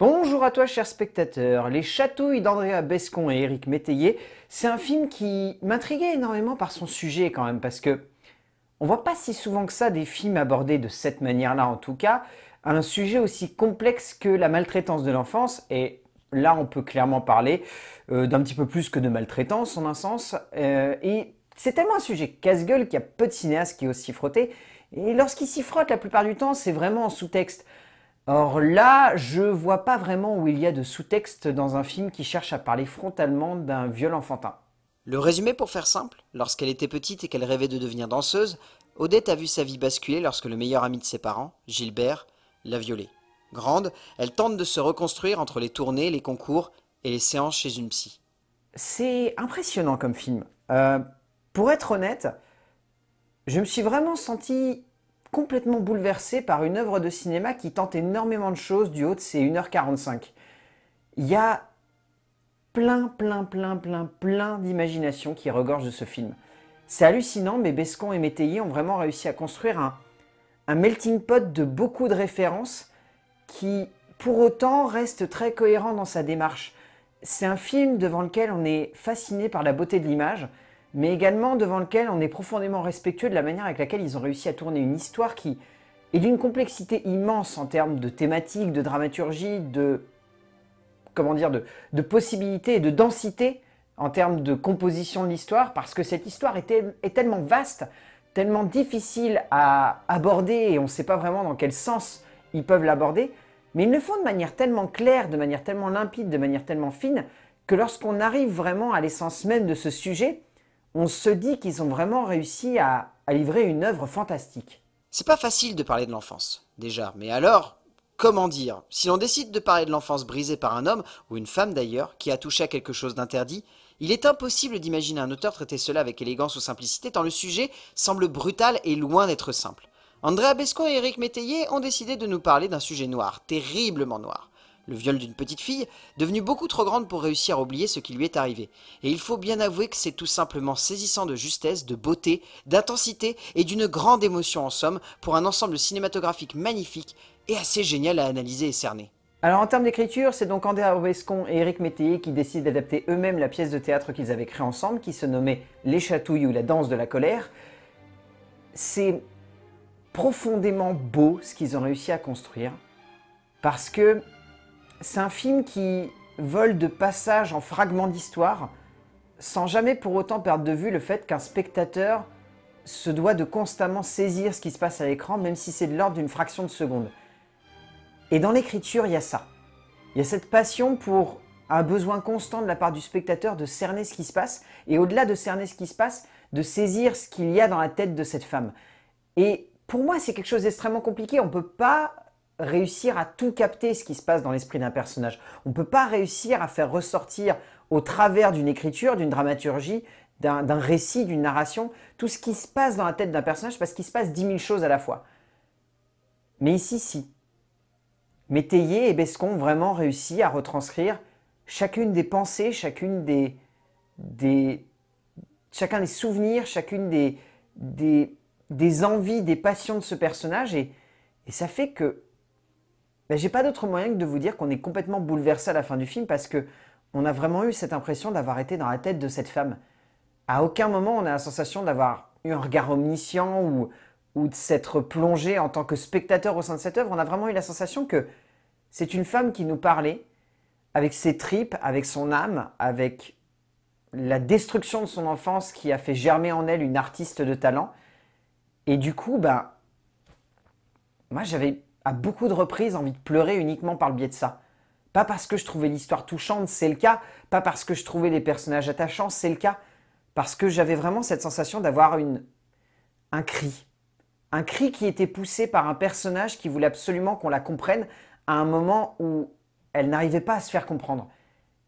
Bonjour à toi chers spectateurs. Les chatouilles d'Andrea Bescon et Éric Métayer, c'est un film qui m'intriguait énormément par son sujet quand même, parce que on voit pas si souvent que ça des films abordés de cette manière-là en tout cas, un sujet aussi complexe que la maltraitance de l'enfance, et là on peut clairement parler euh, d'un petit peu plus que de maltraitance en un sens, euh, et c'est tellement un sujet casse-gueule qu'il y a peu de cinéastes qui osent s'y frotter, et lorsqu'ils s'y frottent la plupart du temps c'est vraiment en sous-texte. Or là, je vois pas vraiment où il y a de sous-texte dans un film qui cherche à parler frontalement d'un viol enfantin. Le résumé pour faire simple, lorsqu'elle était petite et qu'elle rêvait de devenir danseuse, Odette a vu sa vie basculer lorsque le meilleur ami de ses parents, Gilbert, l'a violée. Grande, elle tente de se reconstruire entre les tournées, les concours et les séances chez une psy. C'est impressionnant comme film. Euh, pour être honnête, je me suis vraiment senti complètement bouleversé par une œuvre de cinéma qui tente énormément de choses du haut de ses 1h45. Il y a plein, plein, plein, plein, plein d'imagination qui regorge de ce film. C'est hallucinant, mais Bescon et Métayer ont vraiment réussi à construire un, un melting pot de beaucoup de références qui, pour autant, reste très cohérent dans sa démarche. C'est un film devant lequel on est fasciné par la beauté de l'image, mais également devant lequel on est profondément respectueux de la manière avec laquelle ils ont réussi à tourner une histoire qui est d'une complexité immense en termes de thématique, de dramaturgie, de comment dire, de, possibilités et de densité en termes de composition de l'histoire, parce que cette histoire est, est, tellement vaste, tellement difficile à aborder, et on ne sait pas vraiment dans quel sens ils peuvent l'aborder, mais ils le font de manière tellement claire, de manière tellement limpide, de manière tellement fine, que lorsqu'on arrive vraiment à l'essence même de ce sujet, on se dit qu'ils ont vraiment réussi à, livrer une œuvre fantastique. C'est pas facile de parler de l'enfance, déjà, mais alors, comment dire Si l'on décide de parler de l'enfance brisée par un homme, ou une femme d'ailleurs, qui a touché à quelque chose d'interdit, il est impossible d'imaginer un auteur traiter cela avec élégance ou simplicité tant le sujet semble brutal et loin d'être simple. André Bescon et Éric Métayer ont décidé de nous parler d'un sujet noir, terriblement noir le viol d'une petite fille, devenue beaucoup trop grande pour réussir à oublier ce qui lui est arrivé. Et il faut bien avouer que c'est tout simplement saisissant de justesse, de beauté, d'intensité et d'une grande émotion en somme pour un ensemble cinématographique magnifique et assez génial à analyser et cerner. Alors en termes d'écriture, c'est donc André Arbescon et Eric Météi qui décident d'adapter eux-mêmes la pièce de théâtre qu'ils avaient créée ensemble, qui se nommait Les chatouilles ou la danse de la colère. C'est profondément beau ce qu'ils ont réussi à construire, parce que c'est un film qui vole de passage en fragments d'histoire, sans jamais pour autant perdre de vue le fait qu'un spectateur se doit de constamment saisir ce qui se passe à l'écran, même si c'est de l'ordre d'une fraction de seconde. Et dans l'écriture, il y a ça. Il y a cette passion pour un besoin constant de la part du spectateur de cerner ce qui se passe, et au-delà de cerner ce qui se passe, de saisir ce qu'il y a dans la tête de cette femme. Et pour moi, c'est quelque chose d'extrêmement compliqué. On ne peut pas réussir à tout capter ce qui se passe dans l'esprit d'un personnage. On ne peut pas réussir à faire ressortir au travers d'une écriture, d'une dramaturgie, d'un récit, d'une narration, tout ce qui se passe dans la tête d'un personnage parce qu'il se passe dix mille choses à la fois. Mais ici, si. Métayer et Bescon ont vraiment réussi à retranscrire chacune des pensées, chacune des, des, chacun des souvenirs, chacune des, des, des envies, des passions de ce personnage. et ça fait que j'ai pas d'autre moyen que de vous dire qu'on est complètement bouleversé à la fin du film parce que on a vraiment eu cette impression d'avoir été dans la tête de cette femme. À aucun moment on a la sensation d'avoir eu un regard omniscient ou, ou de s'être plongé en tant que spectateur au sein de cette œuvre. On a vraiment eu la sensation que c'est une femme qui nous parlait avec ses tripes, avec son âme, avec la destruction de son enfance qui a fait germer en elle une artiste de talent. Et du coup, ben, moi j'avais à beaucoup de reprises envie de pleurer uniquement par le biais de ça. Pas parce que je trouvais l'histoire touchante, c'est le cas, pas parce que je trouvais les personnages attachants, c'est le cas, parce que j'avais vraiment cette sensation d'avoir une un cri. Un cri qui était poussé par un personnage qui voulait absolument qu'on la comprenne à un moment où elle n'arrivait pas à se faire comprendre.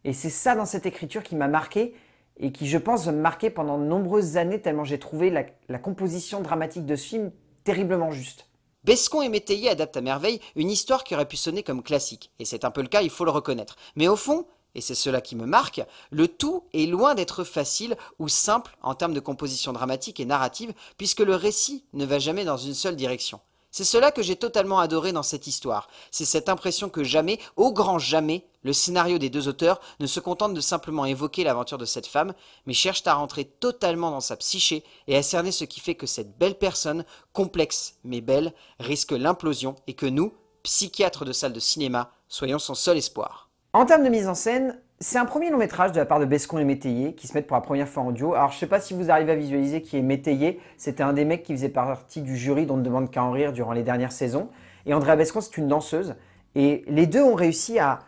Et c'est ça dans cette écriture qui m'a marqué et qui, je pense, me marquer pendant de nombreuses années, tellement j'ai trouvé la composition dramatique de ce film terriblement juste. Bescon et Métayer adaptent à merveille une histoire qui aurait pu sonner comme classique, et c'est un peu le cas, il faut le reconnaître. Mais au fond, et c'est cela qui me marque, le tout est loin d'être facile ou simple en termes de composition dramatique et narrative, puisque le récit ne va jamais dans une seule direction. C'est cela que j'ai totalement adoré dans cette histoire. C'est cette impression que jamais, au grand jamais, le scénario des deux auteurs ne se contente de simplement évoquer l'aventure de cette femme, mais cherche à rentrer totalement dans sa psyché et à cerner ce qui fait que cette belle personne, complexe mais belle, risque l'implosion et que nous, psychiatres de salle de cinéma, soyons son seul espoir. En termes de mise en scène, c'est un premier long métrage de la part de Bescon et Métayer qui se mettent pour la première fois en duo. Alors je sais pas si vous arrivez à visualiser qui est Métayer, c'était un des mecs qui faisait partie du jury dont on ne demande qu'à en rire durant les dernières saisons. Et Andrea Bescon, c'est une danseuse. Et les deux ont réussi à,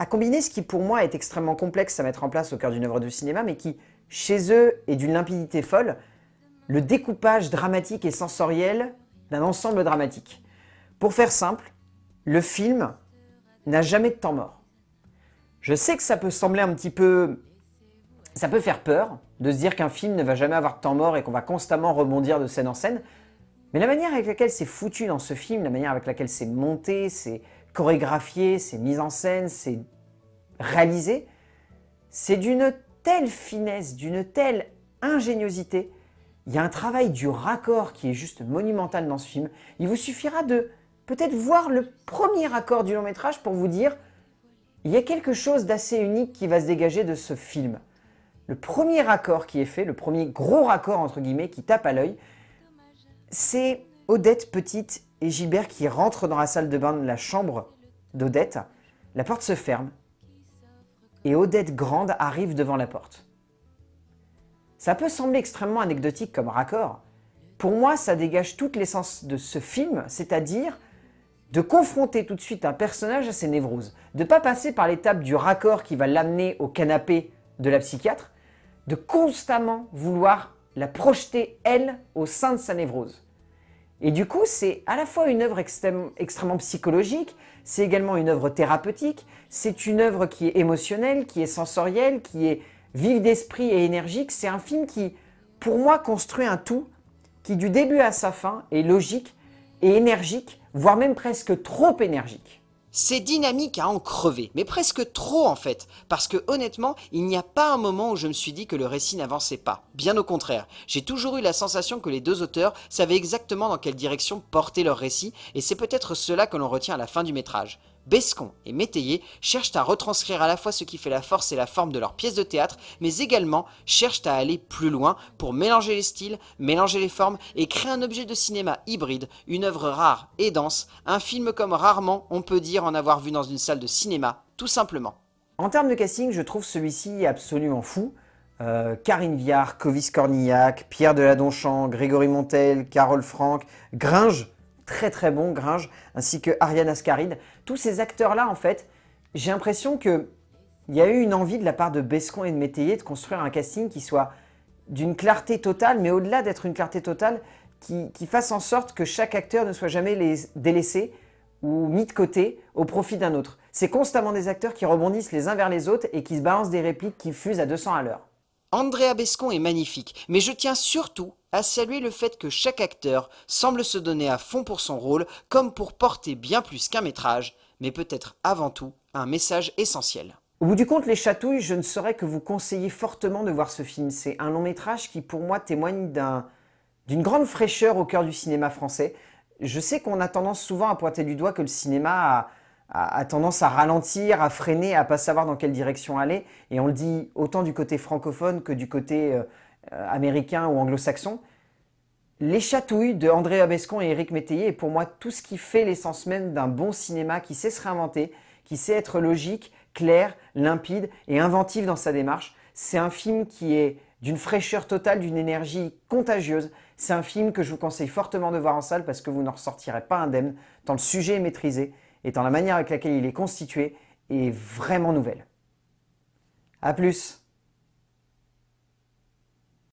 à, combiner ce qui pour moi est extrêmement complexe à mettre en place au cœur d'une œuvre de cinéma, mais qui chez eux est d'une limpidité folle, le découpage dramatique et sensoriel d'un ensemble dramatique. Pour faire simple, le film n'a jamais de temps mort. Je sais que ça peut sembler un petit peu... Ça peut faire peur de se dire qu'un film ne va jamais avoir de temps mort et qu'on va constamment rebondir de scène en scène, mais la manière avec laquelle c'est foutu dans ce film, la manière avec laquelle c'est monté, c'est chorégraphié, c'est mis en scène, c'est réalisé, c'est d'une telle finesse, d'une telle ingéniosité. Il y a un travail du raccord qui est juste monumental dans ce film. Il vous suffira de peut-être voir le premier raccord du long métrage pour vous dire il y a quelque chose d'assez unique qui va se dégager de ce film. Le premier raccord qui est fait, le premier gros raccord entre guillemets qui tape à l'œil, c'est Odette petite et Gilbert qui rentrent dans la salle de bain de la chambre d'Odette. La porte se ferme et Odette grande arrive devant la porte. Ça peut sembler extrêmement anecdotique comme raccord. Pour moi, ça dégage toute l'essence de ce film, c'est-à-dire de confronter tout de suite un personnage à ses névroses, de ne pas passer par l'étape du raccord qui va l'amener au canapé de la psychiatre, de constamment vouloir la projeter, elle, au sein de sa névrose. Et du coup, c'est à la fois une œuvre extrêmement psychologique, c'est également une œuvre thérapeutique, c'est une œuvre qui est émotionnelle, qui est sensorielle, qui est vive d'esprit et énergique. C'est un film qui, pour moi, construit un tout qui, du début à sa fin, est logique et énergique voire même presque trop énergique. C'est dynamique à en crever, mais presque trop en fait, parce que honnêtement, il n'y a pas un moment où je me suis dit que le récit n'avançait pas. Bien au contraire, j'ai toujours eu la sensation que les deux auteurs savaient exactement dans quelle direction porter leur récit, et c'est peut-être cela que l'on retient à la fin du métrage. Bescon et Métayer cherchent à retranscrire à la fois ce qui fait la force et la forme de leurs pièces de théâtre, mais également cherchent à aller plus loin pour mélanger les styles, mélanger les formes et créer un objet de cinéma hybride, une œuvre rare et dense, un film comme rarement on peut dire en avoir vu dans une salle de cinéma, tout simplement. En termes de casting, je trouve celui-ci absolument fou. Euh, Karine Viard, Covis Cornillac, Pierre Deladonchamp, Grégory Montel, Carole Franck, Gringe, très très bon, Gringe, ainsi que Ariane Ascaride. Tous ces acteurs-là, en fait, j'ai l'impression qu'il y a eu une envie de la part de Bescon et de Métayer de construire un casting qui soit d'une clarté totale, mais au-delà d'être une clarté totale, qui, fasse en sorte que chaque acteur ne soit jamais délaissé ou mis de côté au profit d'un autre. C'est constamment des acteurs qui rebondissent les uns vers les autres et qui se balancent des répliques qui fusent à 200 à l'heure. Andrea Bescon est magnifique, mais je tiens surtout à saluer le fait que chaque acteur semble se donner à fond pour son rôle, comme pour porter bien plus qu'un métrage, mais peut-être avant tout un message essentiel. Au bout du compte, les chatouilles, je ne saurais que vous conseiller fortement de voir ce film. C'est un long métrage qui, pour moi, témoigne d'une grande fraîcheur au cœur du cinéma français. Je sais qu'on a tendance souvent à pointer du doigt que le cinéma a, tendance à ralentir, à freiner, à pas savoir dans quelle direction aller. Et on le dit autant du côté francophone que du côté euh, euh, américain ou anglo saxon les chatouilles de André Abescon et Éric Métayer est pour moi tout ce qui fait l'essence même d'un bon cinéma qui sait se réinventer, qui sait être logique, clair, limpide et inventif dans sa démarche. C'est un film qui est d'une fraîcheur totale, d'une énergie contagieuse. C'est un film que je vous conseille fortement de voir en salle parce que vous n'en ressortirez pas indemne, tant le sujet est maîtrisé et tant la manière avec laquelle il est constitué est vraiment nouvelle. A plus